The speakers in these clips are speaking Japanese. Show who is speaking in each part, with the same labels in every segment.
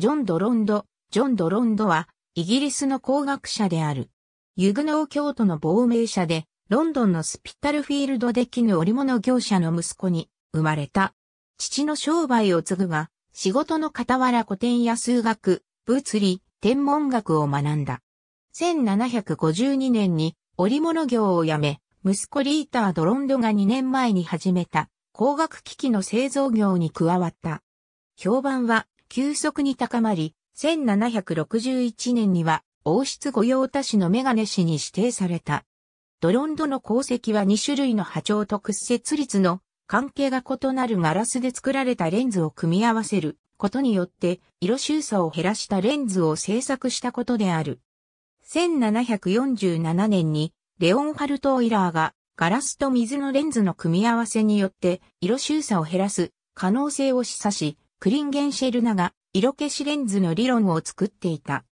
Speaker 1: ジョン・ドロンド、ジョン・ドロンドは、イギリスの工学者である。ユグノー教徒の亡命者で、ロンドンのスピタルフィールドで絹織物業者の息子に生まれた。父の商売を継ぐが、仕事の傍ら古典や数学、物理、天文学を学んだ。1752年に織物業を辞め、息子リーター・ドロンドが2年前に始めた工学機器の製造業に加わった。評判は急速に高まり、1761年には王室御用達のメガネ氏に指定された。ドロンドの鉱石は2種類の波長と屈折率の関係が異なるガラスで作られたレンズを組み合わせることによって色収差を減らしたレンズを製作したことである。1747年にレオンハルト・オイラーがガラスと水のレンズの組み合わせによって色収差を減らす可能性を示唆し、クリンゲンシェルナが色消しレンズの理論を作っていた。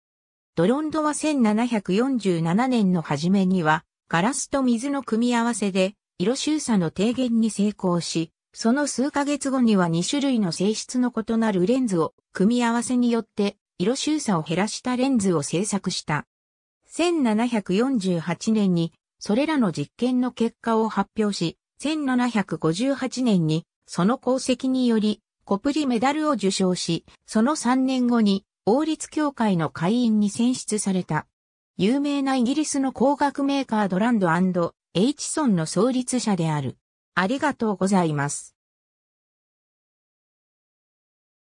Speaker 1: ドロンドは1747年の初めには、ガラスと水の組み合わせで、色収差の低減に成功し、その数ヶ月後には2種類の性質の異なるレンズを組み合わせによって色収差を減らしたレンズを製作した。1748年にそれらの実験の結果を発表し、1758年にその功績によりコプリメダルを受賞し、その3年後に王立協会の会員に選出された。有名なイギリスの工学メーカードランドエイチソンの創立者である。ありがとうございます。